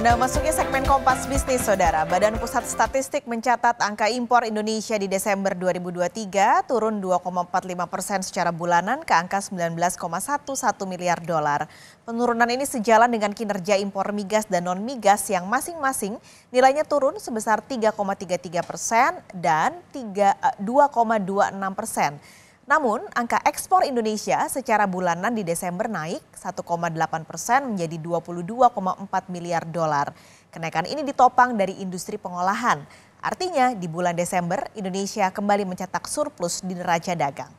Anda masuknya segmen Kompas Bisnis, Saudara. Badan Pusat Statistik mencatat angka impor Indonesia di Desember 2023 turun 2,45 persen secara bulanan ke angka 19,11 miliar dolar. Penurunan ini sejalan dengan kinerja impor migas dan non-migas yang masing-masing nilainya turun sebesar 3,33 persen dan 2,26 eh, persen. Namun, angka ekspor Indonesia secara bulanan di Desember naik 1,8 persen menjadi 22,4 miliar dolar. Kenaikan ini ditopang dari industri pengolahan. Artinya, di bulan Desember, Indonesia kembali mencetak surplus di neraca dagang.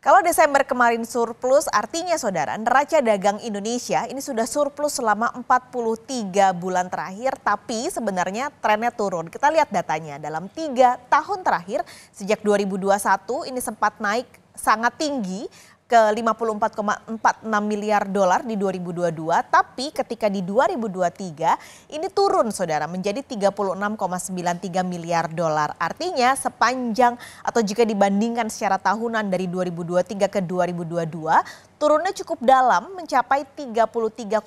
Kalau Desember kemarin surplus, artinya saudara neraca dagang Indonesia ini sudah surplus selama 43 bulan terakhir, tapi sebenarnya trennya turun. Kita lihat datanya, dalam tiga tahun terakhir sejak 2021 ini sempat naik sangat tinggi ke 54,46 miliar dolar di 2022, tapi ketika di 2023 ini turun saudara menjadi 36,93 miliar dolar. Artinya sepanjang atau jika dibandingkan secara tahunan dari 2023 ke 2022, turunnya cukup dalam mencapai 33,46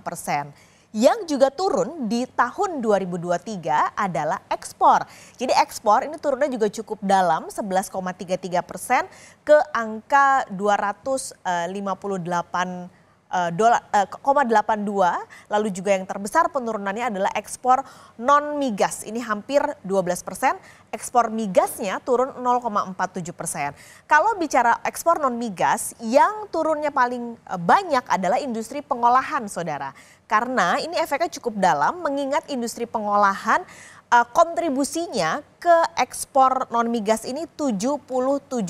persen yang juga turun di tahun 2023 adalah ekspor. Jadi ekspor ini turunnya juga cukup dalam 11,33 persen ke angka 258 Eh, eh, dua 0,82 lalu juga yang terbesar penurunannya adalah ekspor non migas ini hampir 12 persen ekspor migasnya turun 0,47 persen kalau bicara ekspor non migas yang turunnya paling eh, banyak adalah industri pengolahan saudara karena ini efeknya cukup dalam mengingat industri pengolahan uh, kontribusinya ke ekspor non migas ini 77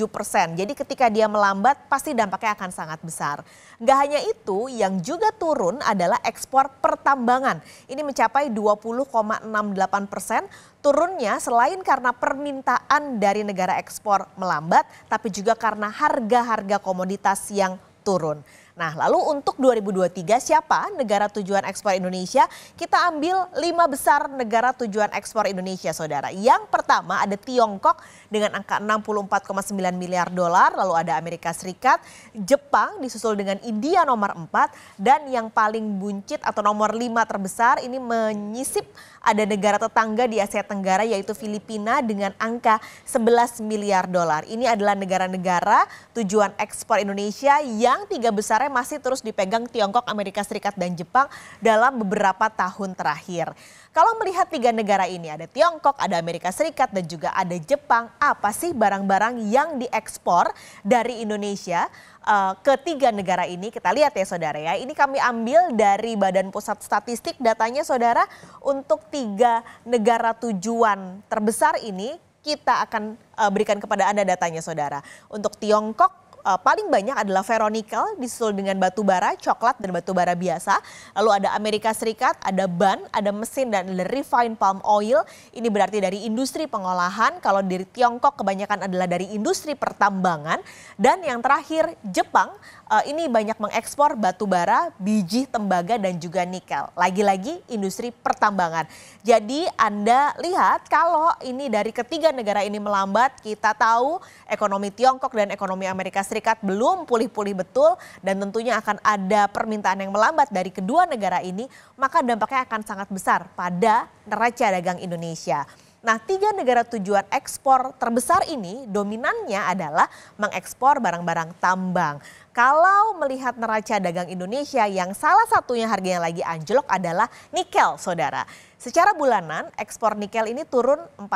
persen. Jadi ketika dia melambat pasti dampaknya akan sangat besar. Gak hanya itu yang juga turun adalah ekspor pertambangan. Ini mencapai 20,68 persen. Turunnya selain karena permintaan dari negara ekspor melambat tapi juga karena harga-harga komoditas yang turun. Nah, lalu untuk 2023 siapa negara tujuan ekspor Indonesia? Kita ambil lima besar negara tujuan ekspor Indonesia, Saudara. Yang pertama ada Tiongkok dengan angka 64,9 miliar dolar, lalu ada Amerika Serikat, Jepang disusul dengan India nomor 4 dan yang paling buncit atau nomor 5 terbesar ini menyisip ada negara tetangga di Asia Tenggara yaitu Filipina dengan angka 11 miliar dolar. Ini adalah negara-negara tujuan ekspor Indonesia yang tiga besar sebenarnya masih terus dipegang Tiongkok, Amerika Serikat, dan Jepang dalam beberapa tahun terakhir. Kalau melihat tiga negara ini, ada Tiongkok, ada Amerika Serikat, dan juga ada Jepang, apa sih barang-barang yang diekspor dari Indonesia uh, ke tiga negara ini? Kita lihat ya saudara ya, ini kami ambil dari Badan Pusat Statistik datanya saudara untuk tiga negara tujuan terbesar ini kita akan eh, berikan kepada Anda datanya saudara. Untuk Tiongkok, uh, paling banyak adalah veronical disusul dengan batu bara, coklat dan batu bara biasa. Lalu ada Amerika Serikat, ada ban, ada mesin dan ada refined palm oil. Ini berarti dari industri pengolahan. Kalau dari Tiongkok kebanyakan adalah dari industri pertambangan dan yang terakhir Jepang uh, ini banyak mengekspor batu bara, biji tembaga dan juga nikel. Lagi-lagi industri pertambangan. Jadi Anda lihat kalau ini dari ketiga negara ini melambat, kita tahu ekonomi Tiongkok dan ekonomi Amerika Serikat Serikat belum pulih-pulih betul dan tentunya akan ada permintaan yang melambat dari kedua negara ini, maka dampaknya akan sangat besar pada neraca dagang Indonesia. Nah, tiga negara tujuan ekspor terbesar ini dominannya adalah mengekspor barang-barang tambang. Kalau melihat neraca dagang Indonesia yang salah satunya harganya lagi anjlok adalah nikel, Saudara. Secara bulanan, ekspor nikel ini turun 4%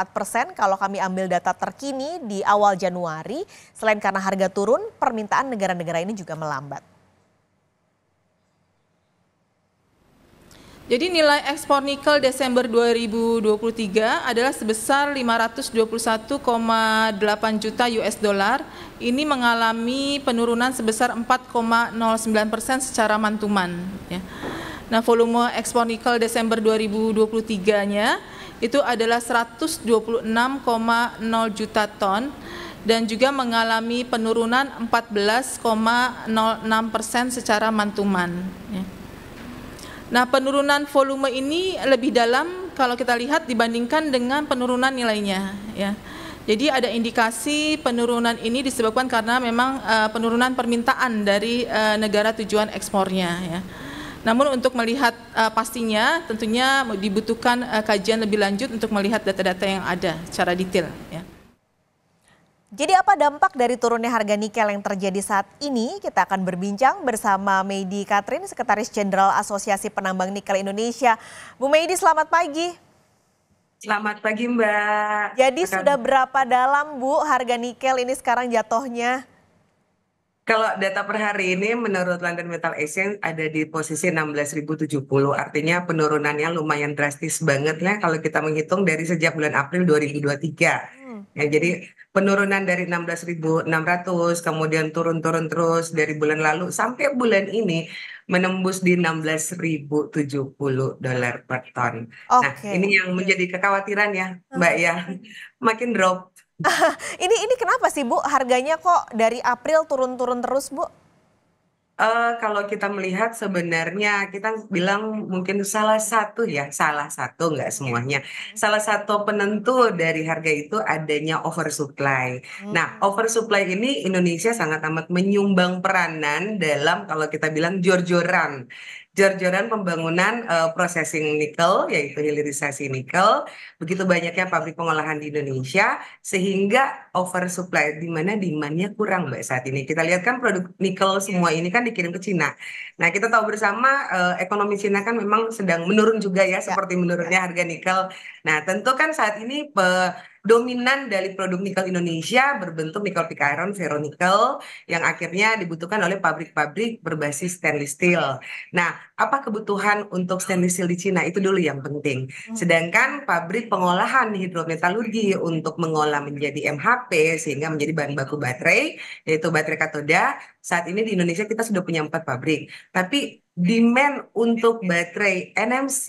kalau kami ambil data terkini di awal Januari. Selain karena harga turun, permintaan negara-negara ini juga melambat. Jadi nilai ekspor nikel Desember 2023 adalah sebesar 521,8 juta US dollar. Ini mengalami penurunan sebesar 4,09 persen secara mantuman. Ya. Nah, volume ekspor nikel Desember 2023-nya itu adalah 126,0 juta ton dan juga mengalami penurunan 14,06 persen secara mantuman. Ya. Nah, penurunan volume ini lebih dalam kalau kita lihat dibandingkan dengan penurunan nilainya, ya. Jadi ada indikasi penurunan ini disebabkan karena memang eh, penurunan permintaan dari eh, negara tujuan ekspornya, ya. Namun untuk melihat eh, pastinya tentunya dibutuhkan kajian lebih lanjut untuk melihat data-data yang ada secara detail, ya. Jadi apa dampak dari turunnya harga nikel yang terjadi saat ini? Kita akan berbincang bersama Medi Katrin, Sekretaris Jenderal Asosiasi Penambang Nikel Indonesia. Bu Medi. selamat pagi. Selamat pagi Mbak. Jadi Akan... sudah berapa dalam Bu harga nikel ini sekarang jatuhnya? Kalau data per hari ini menurut London Metal Exchange ada di posisi 16.070, artinya penurunannya lumayan drastis banget ya kalau kita menghitung dari sejak bulan April 2023. Hmm. Ya, jadi penurunan dari 16.600 kemudian turun-turun terus dari bulan lalu sampai bulan ini menembus di 16.070 dolar per ton. Okay. Nah, ini yang menjadi kekhawatiran ya, Mbak ya. Hmm. Makin drop ini ini kenapa sih Bu harganya kok dari April turun-turun terus Bu? Uh, kalau kita melihat sebenarnya kita bilang mungkin salah satu ya salah satu nggak iya. semuanya hmm. salah satu penentu dari harga itu adanya oversupply. Hmm. Nah oversupply ini Indonesia sangat amat menyumbang peranan dalam kalau kita bilang jor-joran jor-joran pembangunan uh, processing nikel yaitu hilirisasi nikel begitu banyaknya pabrik pengolahan di Indonesia sehingga oversupply di mana demandnya kurang mbak saat ini kita lihat kan produk nikel semua ini kan dikirim ke Cina nah kita tahu bersama uh, ekonomi Cina kan memang sedang menurun juga ya, ya seperti menurunnya harga nikel nah tentu kan saat ini pe dominan dari produk nikel Indonesia berbentuk nikel pick iron ferronikel yang akhirnya dibutuhkan oleh pabrik-pabrik berbasis stainless steel. Nah, apa kebutuhan untuk stainless steel di Cina itu dulu yang penting. Hmm. Sedangkan pabrik pengolahan hidrometalurgi untuk mengolah menjadi MHP sehingga menjadi bahan baku baterai yaitu baterai katoda saat ini di Indonesia kita sudah punya empat pabrik. Tapi demand untuk baterai NMC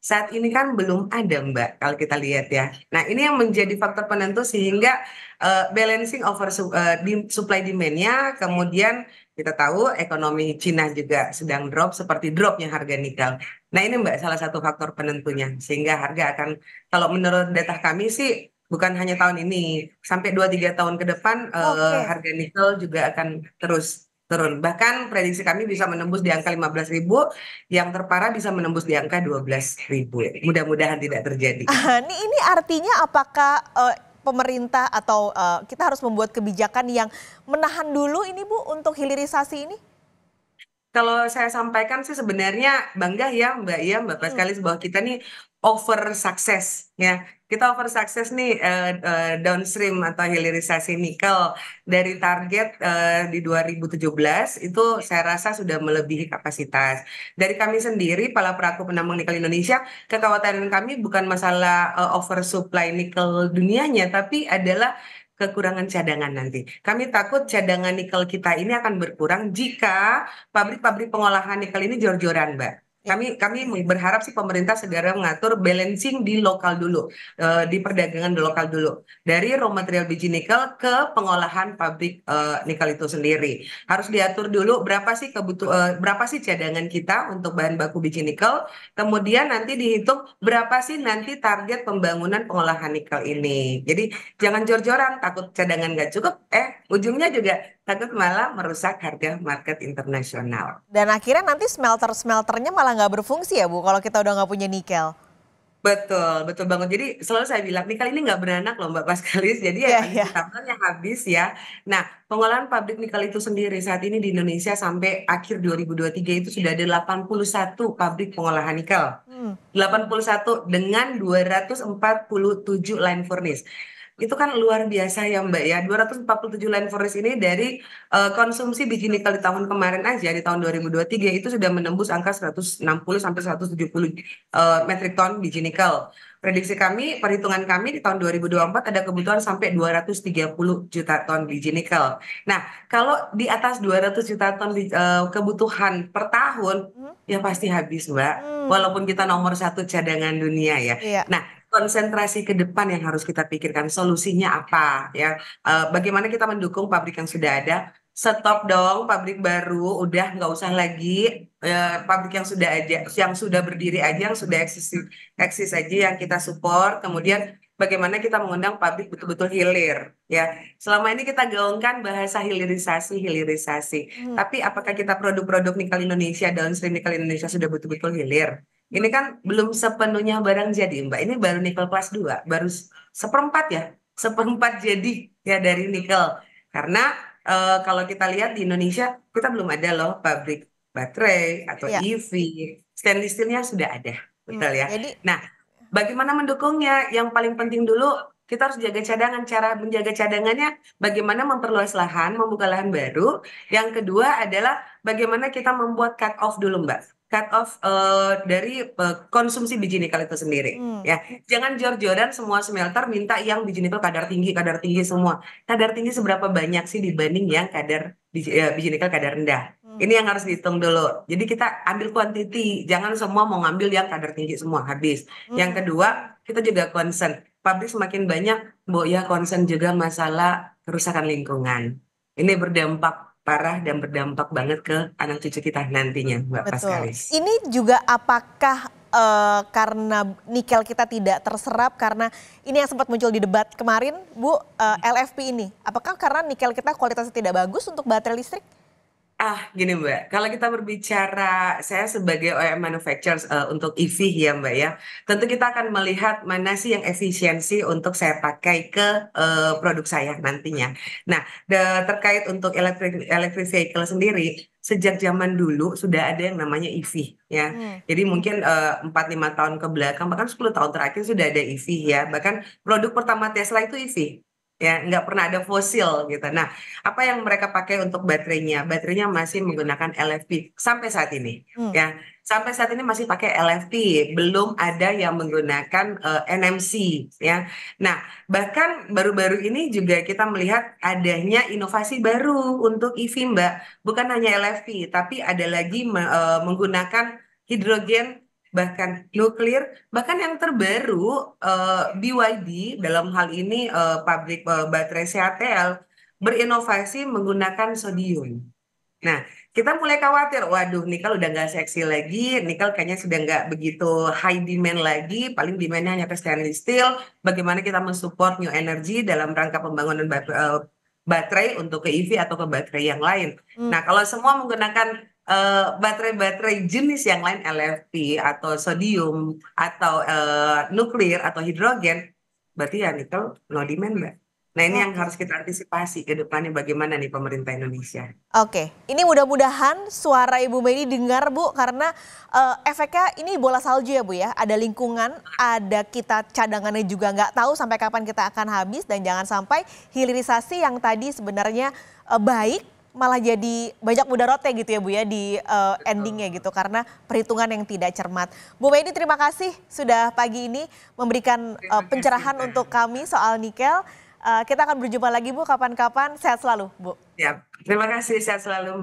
saat ini kan belum ada Mbak kalau kita lihat ya. Nah ini yang menjadi faktor penentu sehingga uh, balancing over su uh, di supply demandnya. kemudian kita tahu ekonomi Cina juga sedang drop seperti dropnya harga nikel. Nah ini Mbak salah satu faktor penentunya sehingga harga akan kalau menurut data kami sih bukan hanya tahun ini sampai 2-3 tahun ke depan eh, okay. uh, harga nikel juga akan terus turun. Bahkan prediksi kami bisa menembus di angka ribu, yang terparah bisa menembus di angka ribu. Mudah-mudahan tidak terjadi. Ah, ini ini artinya apakah uh, pemerintah atau uh, kita harus membuat kebijakan yang menahan dulu ini Bu untuk hilirisasi ini? kalau saya sampaikan sih sebenarnya bangga ya Mbak Iya, Mbak hmm. sekali bahwa kita nih over success ya. Kita over success nih uh, uh, downstream atau hilirisasi nikel dari target uh, di 2017 itu ya. saya rasa sudah melebihi kapasitas. Dari kami sendiri para pelaku penambang nikel Indonesia, kekhawatiran kami bukan masalah uh, over supply nikel dunianya tapi adalah kekurangan cadangan nanti. Kami takut cadangan nikel kita ini akan berkurang jika pabrik-pabrik pengolahan nikel ini jor-joran, Mbak. Iya. kami kami berharap sih pemerintah segera mengatur balancing di lokal dulu eh, di perdagangan di lokal dulu dari raw material biji nikel ke pengolahan pabrik eh, nikel itu sendiri harus diatur dulu berapa sih kebutuh eh, berapa sih cadangan kita untuk bahan baku biji nikel kemudian nanti dihitung berapa sih nanti target pembangunan pengolahan nikel ini jadi jangan jor-joran takut cadangan nggak cukup eh ujungnya juga takut malah merusak harga market internasional. Dan akhirnya nanti smelter-smelternya malah nggak berfungsi ya Bu kalau kita udah nggak punya nikel. Betul, betul banget. Jadi selalu saya bilang, nikel ini nggak beranak loh Mbak Paskalis. Jadi yeah, ya yeah. yang habis ya. Nah, pengolahan pabrik nikel itu sendiri saat ini di Indonesia sampai akhir 2023 itu sudah ada 81 pabrik pengolahan nikel. Hmm. 81 dengan 247 line furnace itu kan luar biasa ya Mbak ya. 247 land forest ini dari uh, konsumsi biji nikel di tahun kemarin aja di tahun 2023 itu sudah menembus angka 160 sampai 170 uh, eh, metric ton biji nikel. Prediksi kami, perhitungan kami di tahun 2024 ada kebutuhan sampai 230 juta ton biji nikel. Nah, kalau di atas 200 juta ton uh, kebutuhan per tahun, hmm? ya pasti habis, Mbak. Hmm. Walaupun kita nomor satu cadangan dunia ya. Iya. Nah, konsentrasi ke depan yang harus kita pikirkan solusinya apa ya uh, bagaimana kita mendukung pabrik yang sudah ada stop dong pabrik baru udah nggak usah lagi uh, pabrik yang sudah aja yang sudah berdiri aja yang sudah eksis eksis aja yang kita support kemudian bagaimana kita mengundang pabrik betul-betul hilir ya selama ini kita gaungkan bahasa hilirisasi hilirisasi hmm. tapi apakah kita produk-produk nikel Indonesia downstream nikel Indonesia sudah betul-betul hilir ini kan belum sepenuhnya barang jadi, Mbak. Ini baru nikel kelas 2, baru seperempat ya, seperempat jadi ya dari nikel. Karena e, kalau kita lihat di Indonesia, kita belum ada loh pabrik baterai atau ya. EV. Stainless steelnya sudah ada, iya. betul ya. Jadi, nah, bagaimana mendukungnya? Yang paling penting dulu kita harus jaga cadangan. Cara menjaga cadangannya bagaimana memperluas lahan, membuka lahan baru. Yang kedua adalah bagaimana kita membuat cut off dulu, Mbak cut off uh, dari uh, konsumsi biji nikel itu sendiri hmm. ya. Jangan jor-joran semua smelter minta yang biji nikel kadar tinggi, kadar tinggi semua. Kadar tinggi seberapa banyak sih dibanding yang kadar biji, uh, eh, biji nikel kadar rendah. Hmm. Ini yang harus dihitung dulu. Jadi kita ambil quantity, jangan semua mau ngambil yang kadar tinggi semua habis. Hmm. Yang kedua, kita juga concern. Pabrik semakin banyak, Bu ya concern juga masalah kerusakan lingkungan. Ini berdampak parah dan berdampak banget ke anak cucu kita nantinya, Mbak Betul. Paskalis. Ini juga apakah uh, karena nikel kita tidak terserap karena ini yang sempat muncul di debat kemarin, Bu, uh, eh, LFP ini. Apakah karena nikel kita kualitasnya tidak bagus untuk baterai listrik? Ah, gini Mbak, kalau kita berbicara saya sebagai OEM manufacturers uh, untuk EV ya Mbak ya, tentu kita akan melihat mana sih yang efisiensi untuk saya pakai ke uh, produk saya nantinya. Nah, the, terkait untuk electric electric vehicle sendiri, sejak zaman dulu sudah ada yang namanya EV ya. Hmm. Jadi mungkin eh, empat 4 lima tahun ke belakang bahkan 10 tahun terakhir sudah ada EV ya. Bahkan produk pertama Tesla itu EV ya nggak pernah ada fosil gitu. Nah, apa yang mereka pakai untuk baterainya? Baterainya masih menggunakan LFP sampai saat ini. Hmm. Ya, sampai saat ini masih pakai LFP, belum ada yang menggunakan uh, eh, NMC ya. Nah, bahkan baru-baru ini juga kita melihat adanya inovasi baru untuk EV, Mbak. Bukan hanya LFP, tapi ada lagi uh, menggunakan hidrogen bahkan Glow Clear, bahkan yang terbaru uh, eh, BYD dalam hal ini uh, pabrik uh, baterai CATL berinovasi menggunakan sodium. Nah, kita mulai khawatir, waduh nikel udah nggak seksi lagi, nikel kayaknya sudah nggak begitu high demand lagi, paling demandnya hanya ke stainless steel, bagaimana kita mensupport new energy dalam rangka pembangunan baterai untuk ke EV atau ke baterai yang lain. Hmm. Nah, kalau semua menggunakan Eh, baterai-baterai uh, jenis yang lain LFP atau sodium atau uh, nuklir atau hidrogen berarti ya nikel no demand mbak. Nah ini yang harus kita antisipasi ke depannya bagaimana nih pemerintah Indonesia. Oke, ini mudah-mudahan suara Ibu Medi dengar Bu karena uh, efeknya ini bola salju ya Bu ya. Ada lingkungan, ada kita cadangannya juga nggak tahu sampai kapan kita akan habis dan jangan sampai hilirisasi yang tadi sebenarnya uh, baik malah jadi banyak mudaratnya gitu ya Bu ya di uh, endingnya gitu karena perhitungan yang tidak cermat. Bu Medi terima kasih sudah pagi ini memberikan uh, pencerahan untuk kami soal nikel. Uh, kita akan berjumpa lagi Bu kapan-kapan. Sehat selalu Bu. Ya, terima kasih. Sehat selalu Mbak.